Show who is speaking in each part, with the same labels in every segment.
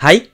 Speaker 1: はい。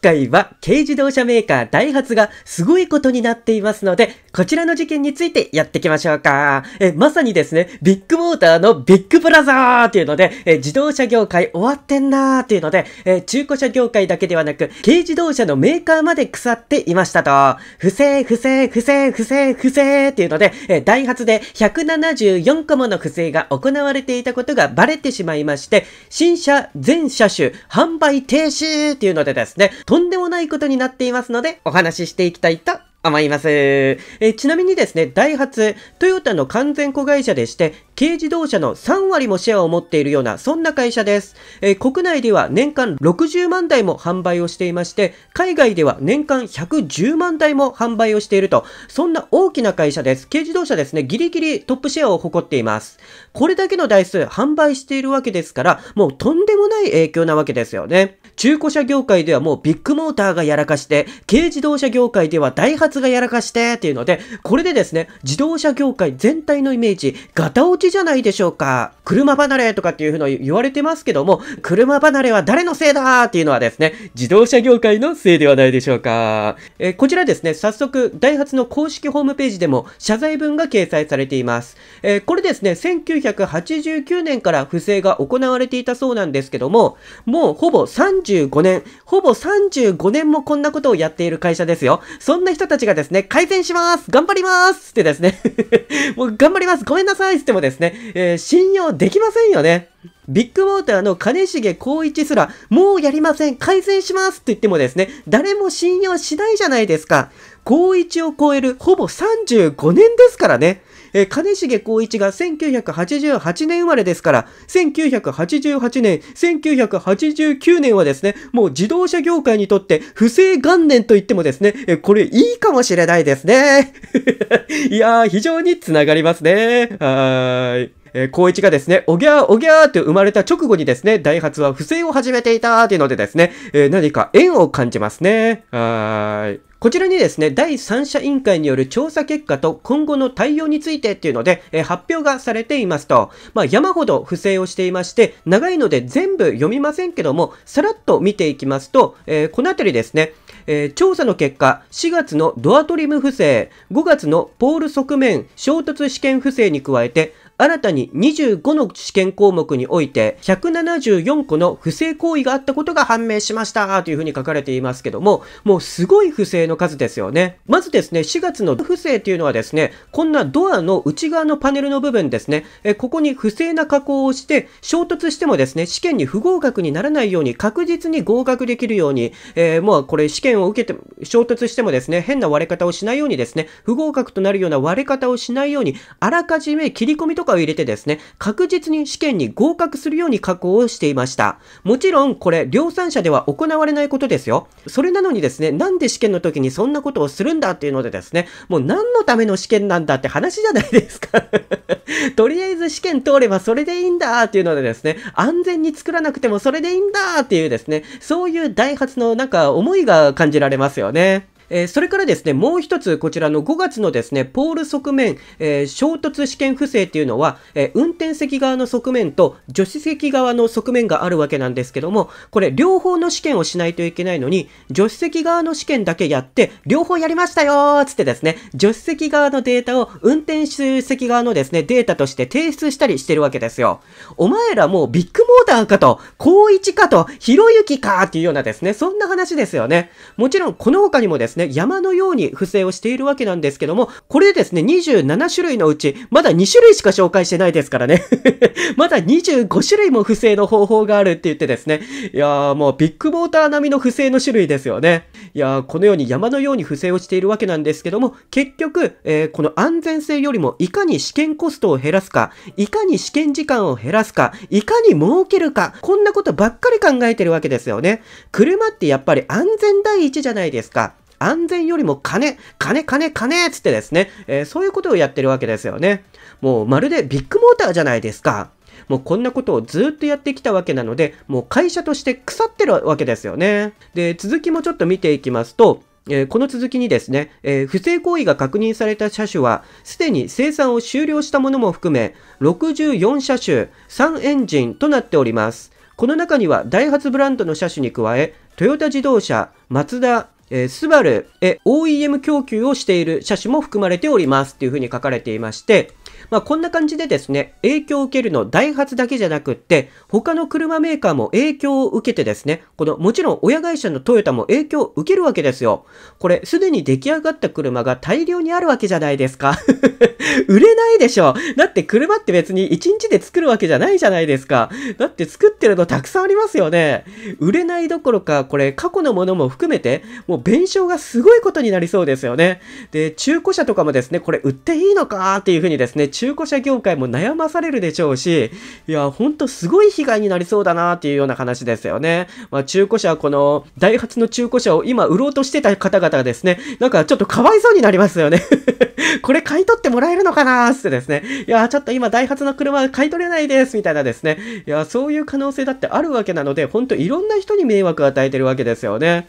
Speaker 1: 回は軽自動車メーカーダイハツがすごいことになっていますので、こちらの事件についてやっていきましょうか。え、まさにですね、ビッグモーターのビッグブラザーっていうので、え、自動車業界終わってんなーっていうので、え、中古車業界だけではなく、軽自動車のメーカーまで腐っていましたと、不正、不正、不正、不正、不正っていうので、え、ダイハツで174個もの不正が行われていたことがバレてしまいまして、新車全車種販売停止っていうのでですね、とんでもないことになっていますので、お話ししていきたいと思います。えちなみにですね、ダイハツ、トヨタの完全子会社でして、軽自動車の3割もシェアを持っているような、そんな会社です。え国内では年間60万台も販売をしていまして、海外では年間110万台も販売をしていると、そんな大きな会社です。軽自動車ですね、ギリギリトップシェアを誇っています。これだけの台数販売しているわけですから、もうとんでもない影響なわけですよね。中古車業界ではもうビッグモーターがやらかして、軽自動車業界ではダイハツがやらかしてっていうので、これでですね、自動車業界全体のイメージ、ガタ落ちじゃないでしょうか。車離れとかっていうふうに言われてますけども、車離れは誰のせいだっていうのはですね、自動車業界のせいではないでしょうか。えー、こちらですね、早速、ダイハツの公式ホームページでも謝罪文が掲載されています。えー、これですね、1989年から不正が行われていたそうなんですけども、もうほぼ35年、ほぼ35年もこんなことをやっている会社ですよ。そんな人たちがですね、改善します頑張りますってですね もう頑張りますごめんなさいってもですね、えー、信用できませんよね。ビッグモーターの金重孝一すら、もうやりません改善しますって言ってもですね、誰も信用しないじゃないですか。孝一を超えるほぼ35年ですからね。えー、金重光一が1988年生まれですから、1988年、1989年はですね、もう自動車業界にとって不正元年と言ってもですね、えー、これいいかもしれないですね。いやー、非常につながりますね。はーい。えー、光一がですね、おぎゃーおぎゃーって生まれた直後にですね、ダイハツは不正を始めていたーっていうのでですね、えー、何か縁を感じますね。はーい。こちらにですね、第三者委員会による調査結果と今後の対応についてっていうので、えー、発表がされていますと、まあ、山ほど不正をしていまして、長いので全部読みませんけども、さらっと見ていきますと、えー、このあたりですね、えー、調査の結果、4月のドアトリム不正、5月のポール側面衝突試験不正に加えて、新たに25の試験項目において、174個の不正行為があったことが判明しましたというふうに書かれていますけども、もうすごい不正の数ですよね。まずですね、4月の不正というのはですね、こんなドアの内側のパネルの部分ですね、えここに不正な加工をして、衝突してもですね、試験に不合格にならないように確実に合格できるように、えー、もうこれ試験を受けて、衝突してもですね、変な割れ方をしないようにですね、不合格となるような割れ方をしないように、あらかじめ切り込みとかかを入れてですね、確実に試験に合格するように加工をしていました。もちろん、これ、量産車では行われないことですよ。それなのにですね、なんで試験の時にそんなことをするんだっていうのでですね、もう何のための試験なんだって話じゃないですか とりあえず試験通ればそれでいいんだっていうのでですね、安全に作らなくてもそれでいいんだっていうですね、そういうダイハツのなんか思いが感じられますよね。えー、それからですね、もう一つ、こちらの5月のですね、ポール側面、えー、衝突試験不正っていうのは、えー、運転席側の側面と助手席側の側面があるわけなんですけども、これ両方の試験をしないといけないのに、助手席側の試験だけやって、両方やりましたよーつってですね、助手席側のデータを運転手席側のですね、データとして提出したりしてるわけですよ。お前らもうビッグモーターかと、高一かと、ひろゆきかっていうようなですね、そんな話ですよね。もちろん、この他にもですね、ね、山のように不正をしているわけなんですけども、これでですね、27種類のうち、まだ2種類しか紹介してないですからね。まだ25種類も不正の方法があるって言ってですね。いやーもうビッグモーター並みの不正の種類ですよね。いやーこのように山のように不正をしているわけなんですけども、結局、えー、この安全性よりもいかに試験コストを減らすか、いかに試験時間を減らすか、いかに儲けるか、こんなことばっかり考えてるわけですよね。車ってやっぱり安全第一じゃないですか。安全よりも金、金、金、金つってですね、えー、そういうことをやってるわけですよね。もうまるでビッグモーターじゃないですか。もうこんなことをずっとやってきたわけなので、もう会社として腐ってるわけですよね。で、続きもちょっと見ていきますと、えー、この続きにですね、えー、不正行為が確認された車種は、すでに生産を終了したものも含め、64車種、3エンジンとなっております。この中には、ダイハツブランドの車種に加え、トヨタ自動車、マツダ、えー、スバル、え、OEM 供給をしている車種も含まれておりますっていうふうに書かれていまして、まあ、こんな感じでですね、影響を受けるのダイハツだけじゃなくって、他の車メーカーも影響を受けてですね、この、もちろん親会社のトヨタも影響を受けるわけですよ。これ、すでに出来上がった車が大量にあるわけじゃないですか。売れないでしょ。だって車って別に1日で作るわけじゃないじゃないですか。だって作ってるのたくさんありますよね。売れないどころか、これ過去のものも含めて、もう弁償がすごいことになりそうですよね。で、中古車とかもですね、これ売っていいのかっていうふうにですね、中古車業界も悩まされるでしょうし、いや、ほんとすごい被害になりそうだなっていうような話ですよね。まあ、中古車、この、ダイハツの中古車を今売ろうとしてた方々がですね、なんかちょっとかわいそうになりますよね これ買い取ってもらえるのかなーってですね。いや、ちょっと今ダイハツの車買い取れないです、みたいなですね。いや、そういう可能性だってあるわけなので、ほんといろんな人に迷惑を与えてるわけですよね。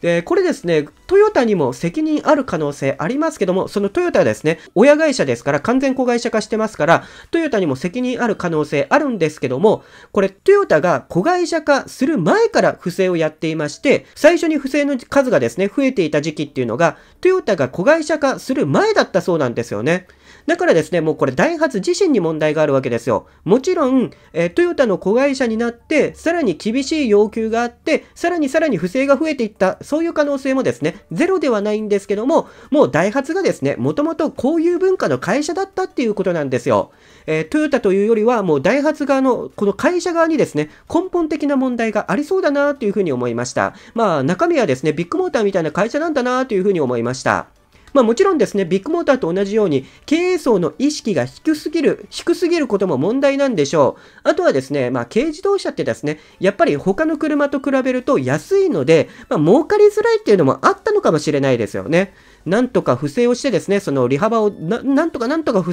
Speaker 1: で、これですね、トヨタにも責任ある可能性ありますけども、そのトヨタはですね、親会社ですから完全子会社化してますから、トヨタにも責任ある可能性あるんですけども、これトヨタが子会社化する前から不正をやっていまして、最初に不正の数がですね、増えていた時期っていうのが、トヨタが子会社化する前だったそうなんですよね。だからですね、もうこれダイハツ自身に問題があるわけですよ。もちろん、えトヨタの子会社になって、さらに厳しい要求があって、さらにさらに不正が増えていった、そういう可能性もですね、ゼロではないんですけども、もうダイハツがですね、もともとこういう文化の会社だったっていうことなんですよ。えー、トヨタというよりは、もうダイハツ側の、この会社側にですね、根本的な問題がありそうだなというふうに思いました。まあ、中身はですね、ビッグモーターみたいな会社なんだなというふうに思いました。まあ、もちろんですね、ビッグモーターと同じように、経営層の意識が低すぎる、低すぎることも問題なんでしょう。あとはですね、まあ、軽自動車ってですね、やっぱり他の車と比べると安いので、まあ、儲かりづらいっていうのもあったのかもしれないですよね。なんとか不正をしてですね、その利幅をなんとかなんとか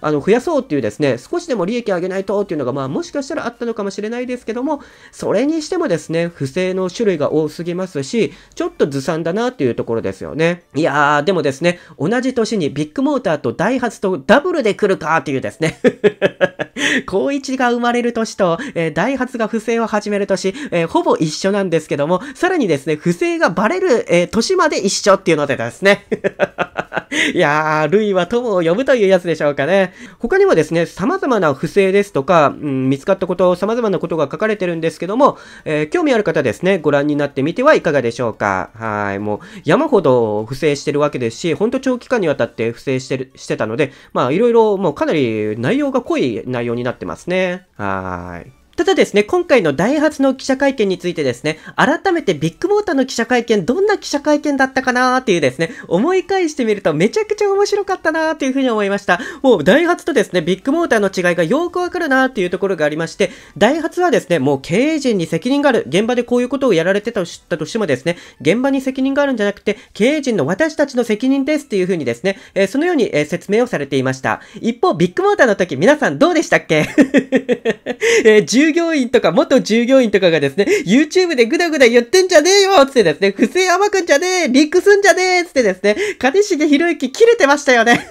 Speaker 1: あの増やそうっていうですね、少しでも利益上げないとっていうのが、まあもしかしたらあったのかもしれないですけども、それにしてもですね、不正の種類が多すぎますし、ちょっとずさんだなっていうところですよね。いやー、でもですね、ね、同じ年にビッグモーターとダイハツとダブルで来るかっていうですね 高一が生まれる年と、えー、ダイハツが不正を始める年、えー、ほぼ一緒なんですけども、さらにですね、不正がバレる、えー、年まで一緒っていうのでですね いやー、類は友を呼ぶというやつでしょうかね。他にもですね、様々な不正ですとか、うん、見つかったこと、様々なことが書かれてるんですけども、えー、興味ある方ですね、ご覧になってみてはいかがでしょうか。はい、もう山ほど不正してるわけですし、ほんと長期間にわたって不正してる、してたので、まあいろいろもうかなり内容が濃い内容になってますね。はい。ただですね、今回のダイハツの記者会見についてですね、改めてビッグモーターの記者会見、どんな記者会見だったかなーっていうですね、思い返してみるとめちゃくちゃ面白かったなーっていうふうに思いました。もうダイハツとですね、ビッグモーターの違いがよくわかるなーっていうところがありまして、ダイハツはですね、もう経営陣に責任がある、現場でこういうことをやられてたとしてもですね、現場に責任があるんじゃなくて、経営陣の私たちの責任ですっていうふうにですね、えー、そのように、えー、説明をされていました。一方、ビッグモーターの時、皆さんどうでしたっけ えー従業員とか、元従業員とかがですね、YouTube でぐだぐだ言ってんじゃねえよつってですね、不正甘くんじゃねえリックすんじゃねえつってですね、金重博之切れてましたよね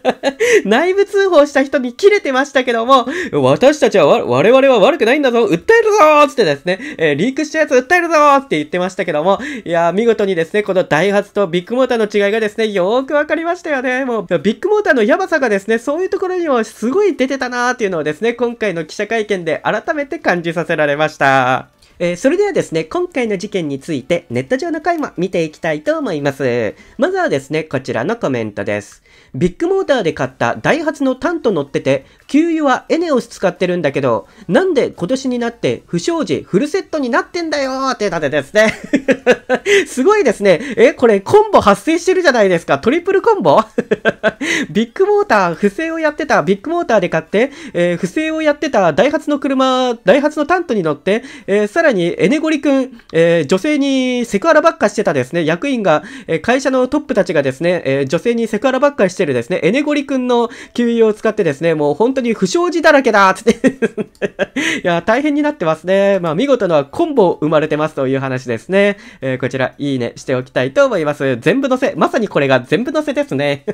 Speaker 1: 内部通報した人に切れてましたけども、私たちは我々は悪くないんだぞ訴えるぞつってですね、えー、リークしたやつ訴えるぞって言ってましたけども、いやー、見事にですね、このダイハツとビッグモーターの違いがですね、よーくわかりましたよね。もう、ビッグモーターのヤバさがですね、そういうところにもすごい出てたなーっていうのをですね、今回の記者会見で改めめて感じさせられました。えー、それではですね、今回の事件についてネット上の回も見ていきたいと思います。まずはですね、こちらのコメントです。ビッグモーターで買ったダイハツのタント乗ってて、給油はエネオス使ってるんだけど、なんで今年になって不祥事フルセットになってんだよーってたてですね。すごいですね。え、これコンボ発生してるじゃないですか。トリプルコンボ ビッグモーター不正をやってた、ビッグモーターで買って、えー、不正をやってたダイハツの車、ダイハツのタントに乗って、えーらに、エネゴリ君、えー、女性にセクハラばっかしてたですね、役員が、えー、会社のトップたちがですね、えー、女性にセクハラばっかしてるですね、エネゴリ君の給油を使ってですね、もう本当に不祥事だらけだつって いや、大変になってますね。まあ、見事なコンボ生まれてますという話ですね。えー、こちら、いいねしておきたいと思います。全部載せ。まさにこれが全部載せですね。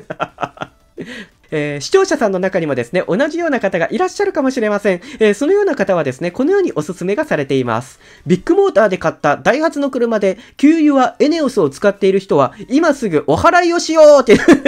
Speaker 1: えー、視聴者さんの中にもですね、同じような方がいらっしゃるかもしれません。えー、そのような方はですね、このようにおすすめがされています。ビッグモーターで買ったダイハツの車で、給油はエネオスを使っている人は、今すぐお払いをしようっていう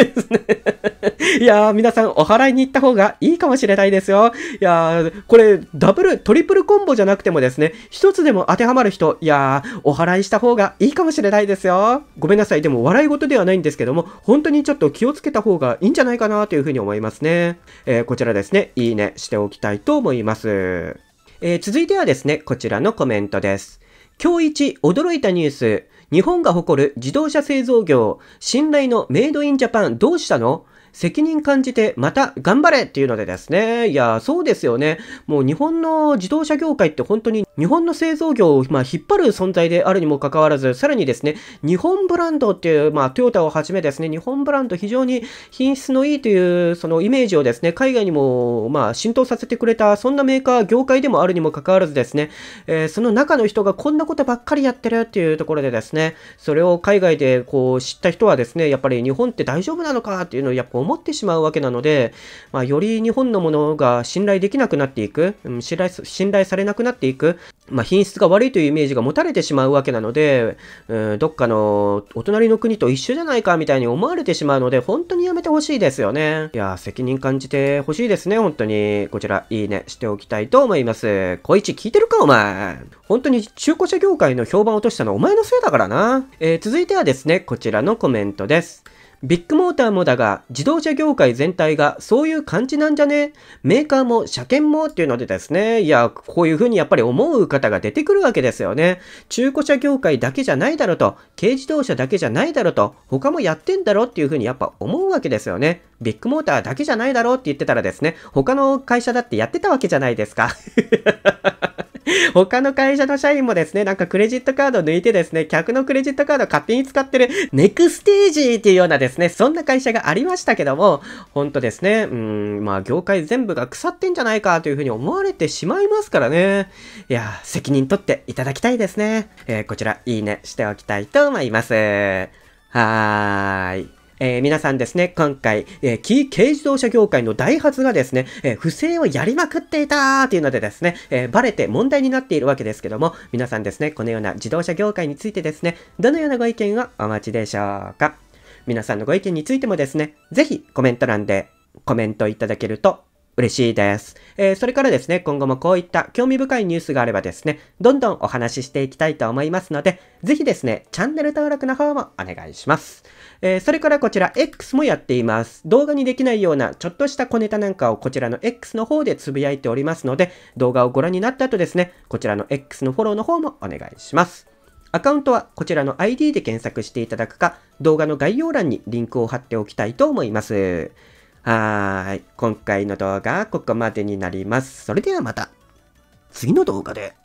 Speaker 1: いやー、皆さんお払いに行った方がいいかもしれないですよ。いやー、これ、ダブル、トリプルコンボじゃなくてもですね、一つでも当てはまる人、いやー、お払いした方がいいかもしれないですよ。ごめんなさい。でも、笑い事ではないんですけども、本当にちょっと気をつけた方がいいんじゃないかなというふうに思いますね。えー、こちらですね、いいねしておきたいと思います。えー、続いてはですね、こちらのコメントです。今日一驚いたニュース。日本が誇る自動車製造業、信頼のメイドインジャパンどうしたの責任感じてまた頑張れっていうのでですね。いや、そうですよね。もう日本の自動車業界って本当に日本の製造業を、まあ、引っ張る存在であるにもかかわらず、さらにですね、日本ブランドっていう、まあ、トヨタをはじめですね、日本ブランド非常に品質のいいという、そのイメージをですね、海外にも、まあ、浸透させてくれた、そんなメーカー、業界でもあるにもかかわらずですね、えー、その中の人がこんなことばっかりやってるっていうところでですね、それを海外でこう知った人はですね、やっぱり日本って大丈夫なのかっていうのをやっぱ思ってしまうわけなので、まあ、より日本のものが信頼できなくなっていく、うん、信頼信頼されなくなっていく、まあ、品質が悪いというイメージが持たれてしまうわけなので、うん、どっかのお隣の国と一緒じゃないかみたいに思われてしまうので、本当にやめてほしいですよね。いや、責任感じてほしいですね、本当に。こちら、いいねしておきたいと思います。小一聞いてるか、お前。本当に中古車業界の評判落としたのはお前のせいだからな。えー、続いてはですね、こちらのコメントです。ビッグモーターもだが、自動車業界全体がそういう感じなんじゃねメーカーも車検もっていうのでですね、いや、こういうふうにやっぱり思う方が出てくるわけですよね。中古車業界だけじゃないだろうと、軽自動車だけじゃないだろうと、他もやってんだろっていうふうにやっぱ思うわけですよね。ビッグモーターだけじゃないだろって言ってたらですね、他の会社だってやってたわけじゃないですか。他の会社の社員もですね、なんかクレジットカード抜いてですね、客のクレジットカード勝手に使ってる、ネクステージっていうようなですね、そんな会社がありましたけども、ほんとですね、うん、まあ業界全部が腐ってんじゃないかというふうに思われてしまいますからね。いや、責任取っていただきたいですね。えー、こちら、いいねしておきたいと思います。はーい。えー、皆さんですね、今回、えー、キー軽自動車業界のダイハツがですね、えー、不正をやりまくっていたーっていうのでですね、えー、バレて問題になっているわけですけども、皆さんですね、このような自動車業界についてですね、どのようなご意見をお待ちでしょうか。皆さんのご意見についてもですね、ぜひコメント欄でコメントいただけると嬉しいです。えー、それからですね、今後もこういった興味深いニュースがあればですね、どんどんお話ししていきたいと思いますので、ぜひですね、チャンネル登録の方もお願いします。えー、それからこちら X もやっています。動画にできないようなちょっとした小ネタなんかをこちらの X の方でつぶやいておりますので、動画をご覧になった後ですね、こちらの X のフォローの方もお願いします。アカウントはこちらの ID で検索していただくか、動画の概要欄にリンクを貼っておきたいと思います。はーい。今回の動画はここまでになります。それではまた、次の動画で。